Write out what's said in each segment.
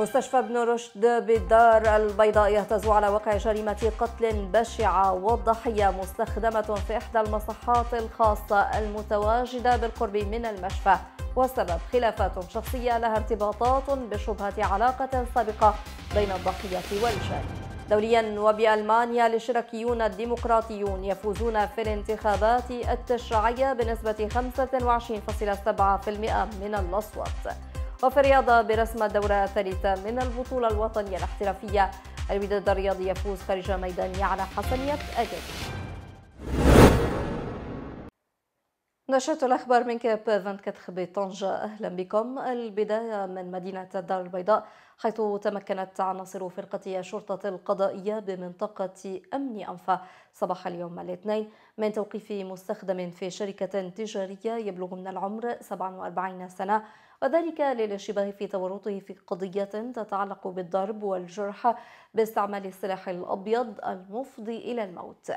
مستشفى ابن رشد بالدار البيضاء يهتز على وقع جريمة قتل بشعة والضحية مستخدمة في إحدى المصحات الخاصة المتواجدة بالقرب من المشفى والسبب خلافات شخصية لها ارتباطات بشبهة علاقة سابقة بين الضحية والجريمة دوليا وبألمانيا الاشتراكيون الديمقراطيون يفوزون في الانتخابات التشريعية بنسبة 25.7% من الأصوات وفي الرياضة برسم الدورة الثالثة من البطولة الوطنية الاحترافية الوداد الرياضي يفوز خارج الميدان على حسنية أكاديمية نشرة الأخبار من كاب 24 بطنجة أهلا بكم البداية من مدينة الدار البيضاء حيث تمكنت عناصر فرقة الشرطة القضائية بمنطقة أمن أنفا صباح اليوم الاثنين من توقيف مستخدم في شركة تجارية يبلغ من العمر 47 سنة وذلك للاشتباه في تورطه في قضية تتعلق بالضرب والجرح باستعمال السلاح الأبيض المفضي إلى الموت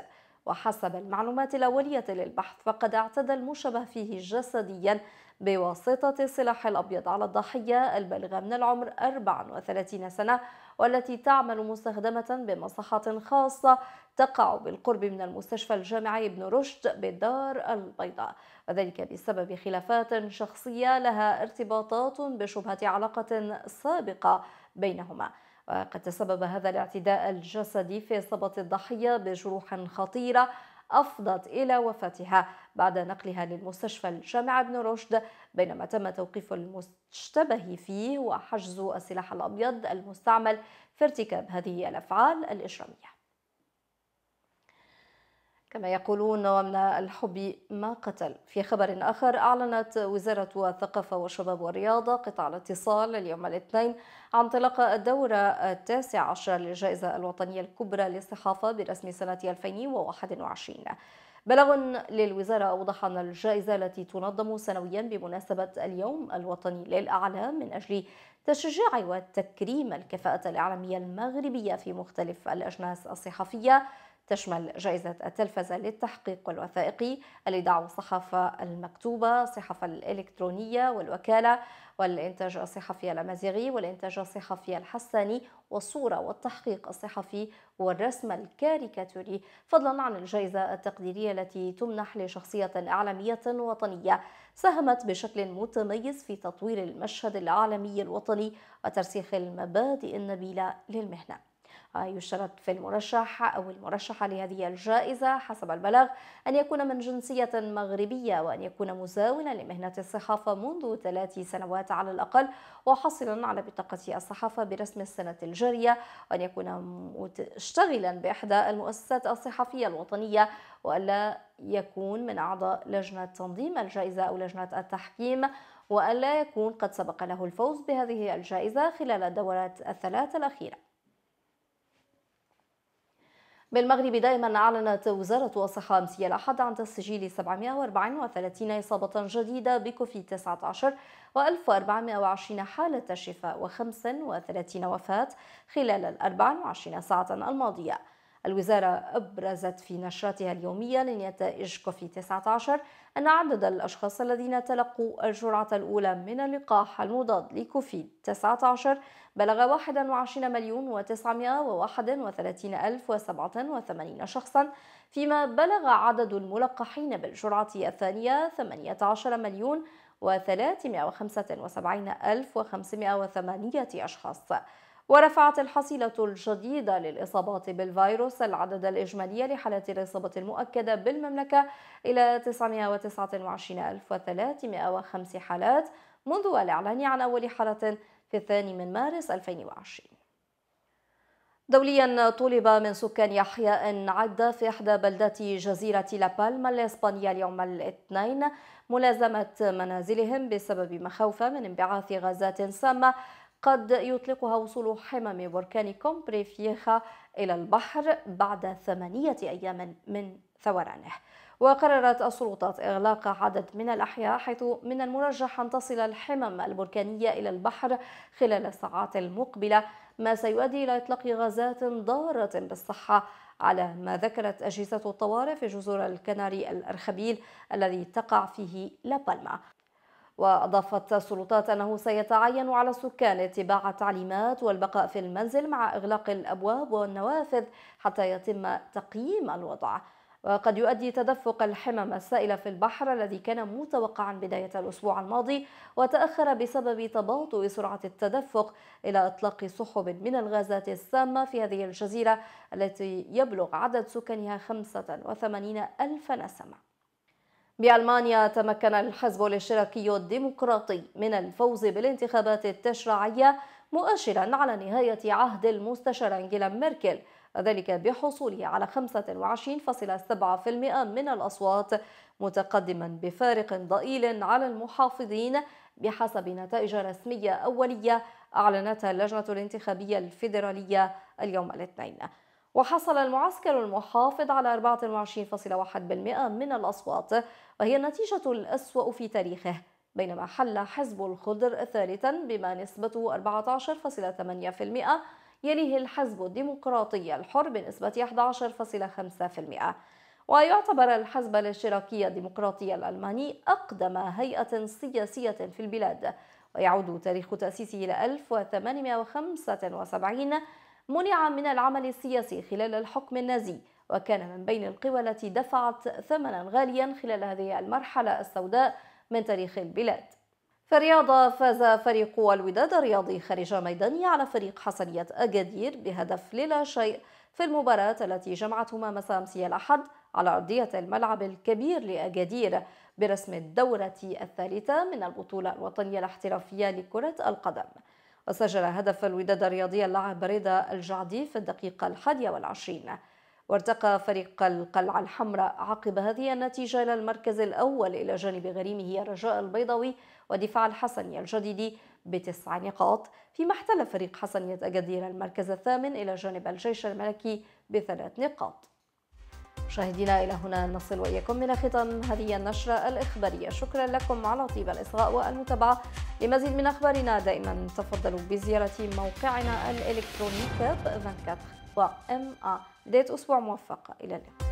وحسب المعلومات الأولية للبحث فقد اعتدى المشبه فيه جسديا بواسطة السلاح الأبيض على الضحية البالغة من العمر 34 سنة والتي تعمل مستخدمة بمصحة خاصة تقع بالقرب من المستشفى الجامعي ابن رشد بالدار البيضاء وذلك بسبب خلافات شخصية لها ارتباطات بشبهة علاقة سابقة بينهما وقد تسبب هذا الاعتداء الجسدي في إصابة الضحية بجروح خطيرة أفضت إلى وفاتها بعد نقلها للمستشفى الجامعة ابن رشد بينما تم توقيف المشتبه فيه وحجز السلاح الأبيض المستعمل في ارتكاب هذه الأفعال الإجرامية كما يقولون ومن الحب ما قتل في خبر آخر أعلنت وزارة الثقافة والشباب والرياضة قطاع الاتصال اليوم الاثنين عن انطلاق الدورة التاسع عشر للجائزة الوطنية الكبرى للصحافة برسم سنة 2021 بلغ للوزارة أوضح أن الجائزة التي تنظم سنويا بمناسبة اليوم الوطني للإعلام من أجل تشجيع وتكريم الكفاءة الإعلامية المغربية في مختلف الأجناس الصحفية تشمل جائزة التلفزة للتحقيق والوثائقي الإذاعة والصحافة المكتوبة الصحافة الإلكترونية والوكالة والإنتاج الصحفي الأمازيغي والإنتاج الصحفي الحساني والصورة والتحقيق الصحفي والرسم الكاريكاتوري فضلا عن الجائزة التقديرية التي تمنح لشخصية إعلامية وطنية ساهمت بشكل متميز في تطوير المشهد العالمي الوطني وترسيخ المبادئ النبيلة للمهنة آه، يشترط في المرشح أو المرشحة لهذه الجائزة حسب البلاغ أن يكون من جنسية مغربية وأن يكون مزاولا لمهنة الصحافة منذ ثلاث سنوات على الأقل وحاصلا على بطاقة الصحافة برسم السنة الجارية وأن يكون مشتغلا بإحدى المؤسسات الصحفية الوطنية وألا يكون من أعضاء لجنة تنظيم الجائزة أو لجنة التحكيم وألا يكون قد سبق له الفوز بهذه الجائزة خلال الدورات الثلاث الأخيرة بالمغرب دائما أعلنت وزارة الصحة أمس الأحد عن تسجيل 734 إصابة جديدة بكوفيد 19 و1420 حالة شفاء و35 وفاة خلال ال 24 ساعة الماضية الوزارة أبرزت في نشرتها اليومية لنتائج كوفي 19 أن عدد الأشخاص الذين تلقوا الجرعة الأولى من اللقاح المضاد لكوفي 19 بلغ 21 مليون و931 ألف و87 شخصا فيما بلغ عدد الملقحين بالجرعة الثانية 18 مليون و375 ألف و508 أشخاص ورفعت الحصيلة الجديدة للإصابات بالفيروس العدد الإجمالي لحالات الإصابة المؤكدة بالمملكة إلى 929305 حالات منذ الإعلان عن أول حالة في الثاني من مارس 2020 دوليا طلب من سكان أحياء عدة في إحدى بلدات جزيرة لابالما الإسبانية اليوم الاثنين ملازمة منازلهم بسبب مخاوف من انبعاث غازات سامة قد يطلقها وصول حمم بركان كومبري فيخا إلى البحر بعد ثمانية أيام من ثورانه وقررت السلطات إغلاق عدد من الأحياء حيث من المرجح أن تصل الحمم البركانية إلى البحر خلال الساعات المقبلة ما سيؤدي إلى إطلاق غازات ضارة بالصحة على ما ذكرت أجهزة الطوارئ في جزر الكناري الأرخبيل الذي تقع فيه لابالما وأضافت السلطات أنه سيتعين على السكان اتباع التعليمات والبقاء في المنزل مع إغلاق الأبواب والنوافذ حتى يتم تقييم الوضع وقد يؤدي تدفق الحمم السائلة في البحر الذي كان متوقعا بداية الأسبوع الماضي وتأخر بسبب تباطؤ سرعة التدفق إلى إطلاق سحب من الغازات السامة في هذه الجزيرة التي يبلغ عدد سكانها 85 ألف نسمة بألمانيا تمكن الحزب الاشتراكي الديمقراطي من الفوز بالانتخابات التشريعية مؤشرا على نهاية عهد المستشارة انجيلا ميركل وذلك بحصوله على 25.7% من الأصوات متقدما بفارق ضئيل على المحافظين بحسب نتائج رسمية أولية أعلنتها اللجنة الانتخابية الفيدرالية اليوم الاثنين وحصل المعسكر المحافظ على 24.1% من الأصوات وهي النتيجة الأسوأ في تاريخه بينما حل حزب الخضر ثالثا بما نسبته 14.8% يليه الحزب الديمقراطي الحر بنسبة 11.5% ويعتبر الحزب الاشتراكي الديمقراطي الألماني أقدم هيئة سياسية في البلاد ويعود تاريخ تأسيسه إلى 1875 منع من العمل السياسي خلال الحكم النازي وكان من بين القوى التي دفعت ثمنا غاليا خلال هذه المرحلة السوداء من تاريخ البلاد في الرياضة فاز فريق الوداد الرياضي خارج ميدانه على فريق حصرية أكادير بهدف للا شيء في المباراة التي جمعتهما مساء أمس الأحد على أرضية الملعب الكبير لأكادير برسم الدورة الثالثة من البطولة الوطنية الاحترافية لكرة القدم وسجل هدف الوداد الرياضي اللاعب بريدة الجعدي في الدقيقة الحادية والعشرين وارتقى فريق القلعة الحمراء عقب هذه النتيجة إلى المركز الأول إلى جانب غريمه الرجاء البيضاوي ودفاع الحسني الجديد بتسع نقاط فيما احتل فريق حسنية أكادير المركز الثامن إلى جانب الجيش الملكي بثلاث نقاط مشاهدينا إلى هنا نصل وإياكم إلى ختام هذه النشرة الإخبارية شكرا لكم على طيب الإصغاء والمتابعة لمزيد من أخبارنا دائما تفضلوا بزيارة موقعنا الإلكتروني كاب 24 وام بداية أسبوع موفق إلى اللقاء